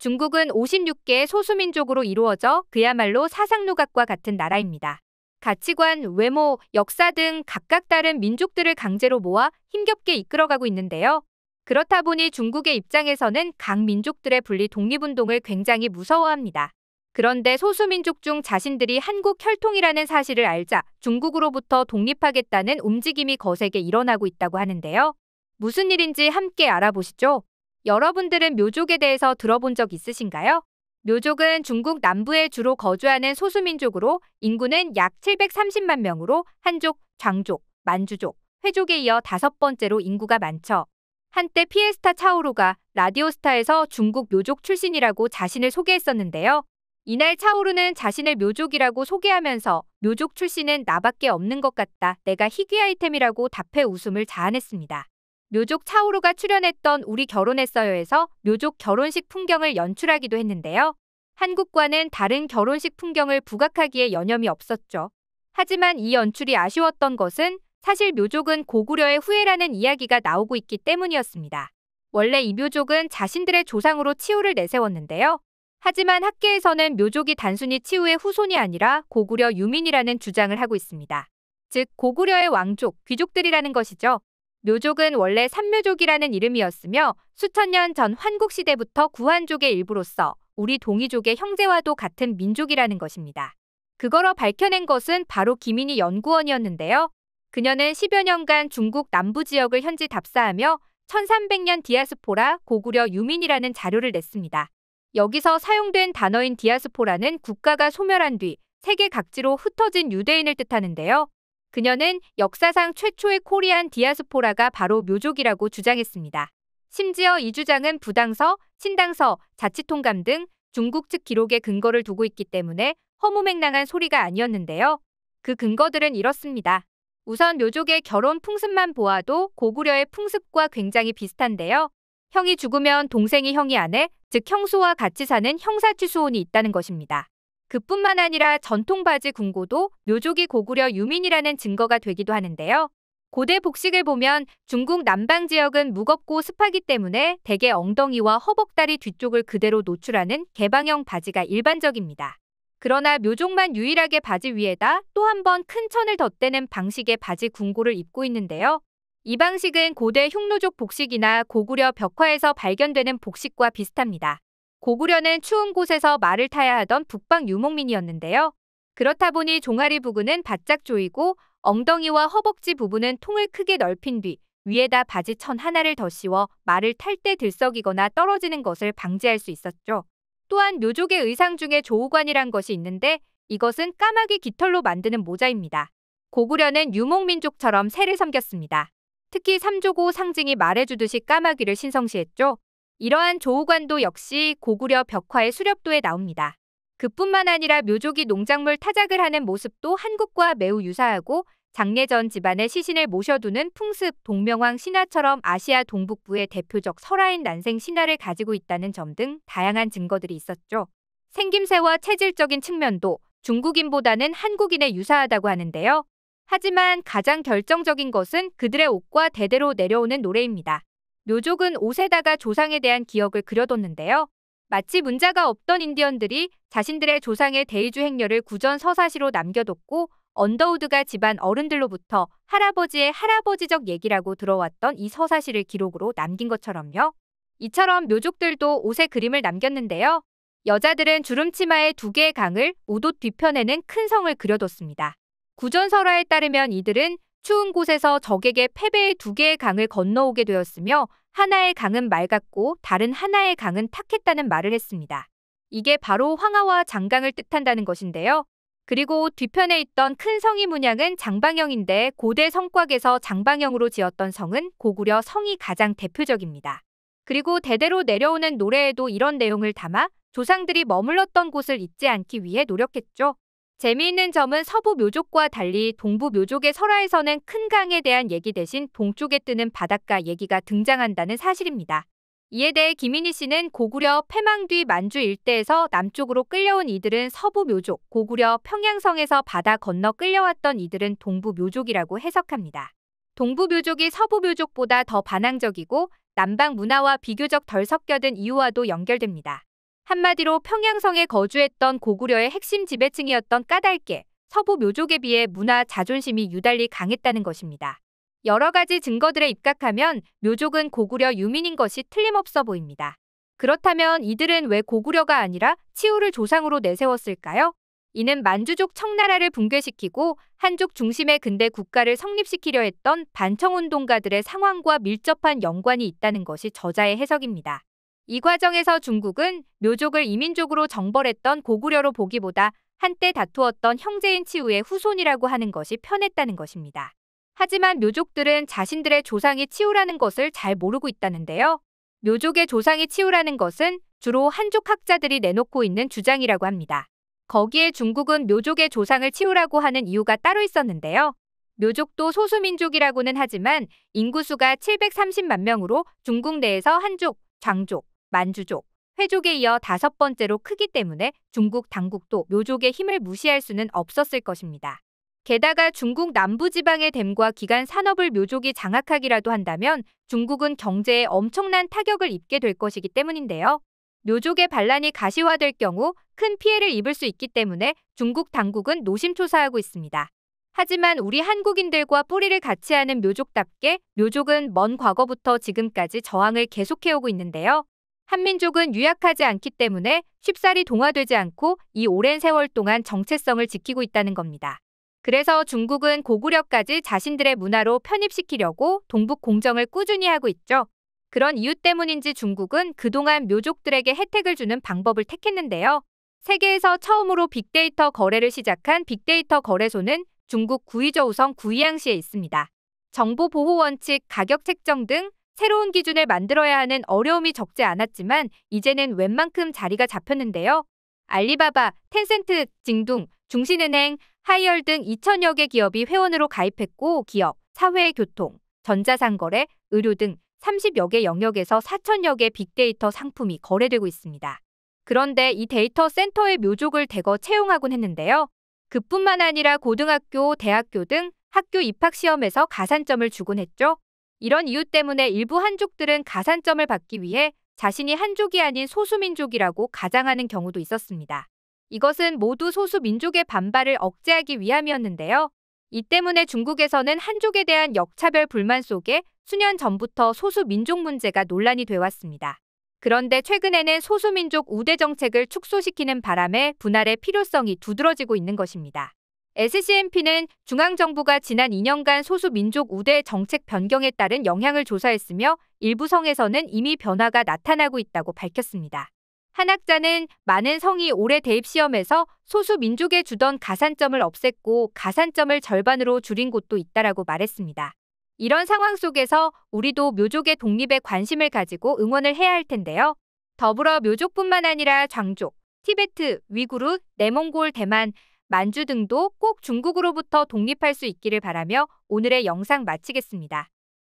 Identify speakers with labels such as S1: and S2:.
S1: 중국은 56개의 소수민족으로 이루어져 그야말로 사상누각과 같은 나라입니다. 가치관, 외모, 역사 등 각각 다른 민족들을 강제로 모아 힘겹게 이끌어가고 있는데요. 그렇다 보니 중국의 입장에서는 각 민족들의 분리 독립운동을 굉장히 무서워합니다. 그런데 소수민족 중 자신들이 한국 혈통이라는 사실을 알자 중국으로부터 독립하겠다는 움직임이 거세게 일어나고 있다고 하는데요. 무슨 일인지 함께 알아보시죠. 여러분들은 묘족에 대해서 들어본 적 있으신가요? 묘족은 중국 남부에 주로 거주하는 소수민족으로 인구는 약 730만 명으로 한족, 장족, 만주족, 회족에 이어 다섯 번째로 인구가 많죠. 한때 피에스타 차오루가 라디오스타에서 중국 묘족 출신이라고 자신을 소개했었는데요. 이날 차오루는 자신을 묘족이라고 소개하면서 묘족 출신은 나밖에 없는 것 같다. 내가 희귀 아이템이라고 답해 웃음을 자아냈습니다. 묘족 차오루가 출연했던 우리 결혼했어요에서 묘족 결혼식 풍경을 연출하기도 했는데요. 한국과는 다른 결혼식 풍경을 부각하기에 여념이 없었죠. 하지만 이 연출이 아쉬웠던 것은 사실 묘족은 고구려의 후예라는 이야기가 나오고 있기 때문이었습니다. 원래 이 묘족은 자신들의 조상으로 치우를 내세웠는데요. 하지만 학계에서는 묘족이 단순히 치우의 후손이 아니라 고구려 유민이라는 주장을 하고 있습니다. 즉 고구려의 왕족, 귀족들이라는 것이죠. 묘족은 원래 삼묘족이라는 이름이었으며 수천 년 전 환국시대부터 구한족의 일부로서 우리 동이족의 형제와도 같은 민족이라는 것입니다. 그거로 밝혀낸 것은 바로 김인희 연구원이었는데요. 그녀는 10여 년간 중국 남부 지역을 현지 답사하며 1300년 디아스포라 고구려 유민이라는 자료를 냈습니다. 여기서 사용된 단어인 디아스포라는 국가가 소멸한 뒤 세계 각지로 흩어진 유대인을 뜻하는데요. 그녀는 역사상 최초의 코리안 디아스포라가 바로 묘족이라고 주장했습니다. 심지어 이 주장은 부당서, 신당서, 자치통감 등 중국 측 기록에 근거를 두고 있기 때문에 허무맹랑한 소리가 아니었는데요. 그 근거들은 이렇습니다. 우선 묘족의 결혼 풍습만 보아도 고구려의 풍습과 굉장히 비슷한데요. 형이 죽으면 동생이 형이 아내, 즉 형수와 같이 사는 형사취수원이 있다는 것입니다. 그뿐만 아니라 전통 바지 궁고도 묘족이 고구려 유민이라는 증거가 되기도 하는데요. 고대 복식을 보면 중국 남방 지역은 무겁고 습하기 때문에 대개 엉덩이와 허벅다리 뒤쪽을 그대로 노출하는 개방형 바지가 일반적입니다. 그러나 묘족만 유일하게 바지 위에다 또 한 번 큰 천을 덧대는 방식의 바지 궁고를 입고 있는데요. 이 방식은 고대 흉노족 복식이나 고구려 벽화에서 발견되는 복식과 비슷합니다. 고구려는 추운 곳에서 말을 타야 하던 북방 유목민이었는데요. 그렇다 보니 종아리 부근은 바짝 조이고 엉덩이와 허벅지 부분은 통을 크게 넓힌 뒤 위에다 바지 천 하나를 더 씌워 말을 탈 때 들썩이거나 떨어지는 것을 방지할 수 있었죠. 또한 묘족의 의상 중에 조우관이란 것이 있는데 이것은 까마귀 깃털로 만드는 모자입니다. 고구려는 유목민족처럼 새를 섬겼습니다. 특히 삼조고 상징이 말해주듯이 까마귀를 신성시했죠. 이러한 조우관도 역시 고구려 벽화의 수렵도에 나옵니다. 그뿐만 아니라 묘족이 농작물 타작을 하는 모습도 한국과 매우 유사하고 장례전 집안의 시신을 모셔두는 풍습 동명왕 신화처럼 아시아 동북부의 대표적 설화인 난생 신화를 가지고 있다는 점 등 다양한 증거들이 있었죠. 생김새와 체질적인 측면도 중국인보다는 한국인에 유사하다고 하는데요. 하지만 가장 결정적인 것은 그들의 옷과 대대로 내려오는 노래입니다. 묘족은 옷에다가 조상에 대한 기억을 그려뒀는데요. 마치 문자가 없던 인디언들이 자신들의 조상의 대이주 행렬을 구전 서사시로 남겨뒀고 언더우드가 집안 어른들로부터 할아버지의 할아버지적 얘기라고 들어왔던 이 서사시를 기록으로 남긴 것처럼요. 이처럼 묘족들도 옷에 그림을 남겼는데요. 여자들은 주름치마에 두 개의 강을, 우옷 뒤편에는 큰 성을 그려뒀습니다. 구전설화에 따르면 이들은 추운 곳에서 적에게 패배의 두 개의 강을 건너오게 되었으며 하나의 강은 맑았고 다른 하나의 강은 탁했다는 말을 했습니다. 이게 바로 황하와 장강을 뜻한다는 것인데요. 그리고 뒤편에 있던 큰 성이 문양은 장방형인데 고대 성곽에서 장방형으로 지었던 성은 고구려 성이 가장 대표적입니다. 그리고 대대로 내려오는 노래에도 이런 내용을 담아 조상들이 머물렀던 곳을 잊지 않기 위해 노력했죠. 재미있는 점은 서부 묘족과 달리 동부 묘족의 설화에서는 큰 강에 대한 얘기 대신 동쪽에 뜨는 바닷가 얘기가 등장한다는 사실입니다. 이에 대해 김인희 씨는 고구려 패망 뒤 만주 일대에서 남쪽으로 끌려온 이들은 서부 묘족, 고구려 평양성에서 바다 건너 끌려왔던 이들은 동부 묘족이라고 해석합니다. 동부 묘족이 서부 묘족보다 더 반항적이고 남방 문화와 비교적 덜 섞여든 이유와도 연결됩니다. 한마디로 평양성에 거주했던 고구려의 핵심 지배층이었던 까닭계 서부 묘족에 비해 문화 자존심이 유달리 강했다는 것입니다. 여러 가지 증거들에 입각하면 묘족은 고구려 유민인 것이 틀림없어 보입니다. 그렇다면 이들은 왜 고구려가 아니라 치우를 조상으로 내세웠을까요? 이는 만주족 청나라를 붕괴시키고 한족 중심의 근대 국가를 성립시키려 했던 반청운동가들의 상황과 밀접한 연관이 있다는 것이 저자의 해석입니다. 이 과정에서 중국은 묘족을 이민족으로 정벌했던 고구려로 보기보다 한때 다투었던 형제인 치우의 후손이라고 하는 것이 편했다는 것입니다. 하지만 묘족들은 자신들의 조상이 치우라는 것을 잘 모르고 있다는데요. 묘족의 조상이 치우라는 것은 주로 한족 학자들이 내놓고 있는 주장이라고 합니다. 거기에 중국은 묘족의 조상을 치우라고 하는 이유가 따로 있었는데요. 묘족도 소수민족이라고는 하지만 인구수가 730만 명으로 중국 내에서 한족, 장족, 만주족, 회족에 이어 다섯 번째로 크기 때문에 중국 당국도 묘족의 힘을 무시할 수는 없었을 것입니다. 게다가 중국 남부지방의 댐과 기간 산업을 묘족이 장악하기라도 한다면 중국은 경제에 엄청난 타격을 입게 될 것이기 때문인데요. 묘족의 반란이 가시화될 경우 큰 피해를 입을 수 있기 때문에 중국 당국은 노심초사하고 있습니다. 하지만 우리 한국인들과 뿌리를 같이 하는 묘족답게 묘족은 먼 과거부터 지금까지 저항을 계속해오고 있는데요. 한민족은 유약하지 않기 때문에 쉽사리 동화되지 않고 이 오랜 세월 동안 정체성을 지키고 있다는 겁니다. 그래서 중국은 고구려까지 자신들의 문화로 편입시키려고 동북 공정을 꾸준히 하고 있죠. 그런 이유 때문인지 중국은 그동안 묘족들에게 혜택을 주는 방법을 택했는데요. 세계에서 처음으로 빅데이터 거래를 시작한 빅데이터 거래소는 중국 구이저우성 구이양시에 있습니다. 정보보호 원칙, 가격 책정 등 새로운 기준을 만들어야 하는 어려움이 적지 않았지만 이제는 웬만큼 자리가 잡혔는데요. 알리바바, 텐센트, 징둥, 중신은행, 하이얼 등 2천여 개 기업이 회원으로 가입했고 기업, 사회 교통, 전자상거래, 의료 등 30여 개 영역에서 4천여 개 빅데이터 상품이 거래되고 있습니다. 그런데 이 데이터 센터의 묘족을 대거 채용하곤 했는데요. 그뿐만 아니라 고등학교, 대학교 등 학교 입학 시험에서 가산점을 주곤 했죠. 이런 이유 때문에 일부 한족들은 가산점을 받기 위해 자신이 한족이 아닌 소수민족이라고 가장하는 경우도 있었습니다. 이것은 모두 소수민족의 반발을 억제하기 위함이었는데요. 이 때문에 중국에서는 한족에 대한 역차별 불만 속에 수년 전부터 소수민족 문제가 논란이 되왔습니다. 그런데 최근에는 소수민족 우대 정책을 축소시키는 바람에 분할의 필요성이 두드러지고 있는 것입니다. SCMP는 중앙정부가 지난 2년간 소수민족 우대 정책 변경에 따른 영향을 조사했으며 일부 성에서는 이미 변화가 나타나고 있다고 밝혔습니다. 한 학자는 많은 성이 올해 대입 시험에서 소수민족에 주던 가산점을 없앴고 가산점을 절반으로 줄인 곳도 있다라고 말했습니다. 이런 상황 속에서 우리도 묘족의 독립에 관심을 가지고 응원을 해야 할 텐데요. 더불어 묘족뿐만 아니라 장족, 티베트, 위구르, 내몽골, 대만, 만주 등도 꼭 중국으로부터 독립할 수 있기를 바라며 오늘의 영상 마치겠습니다.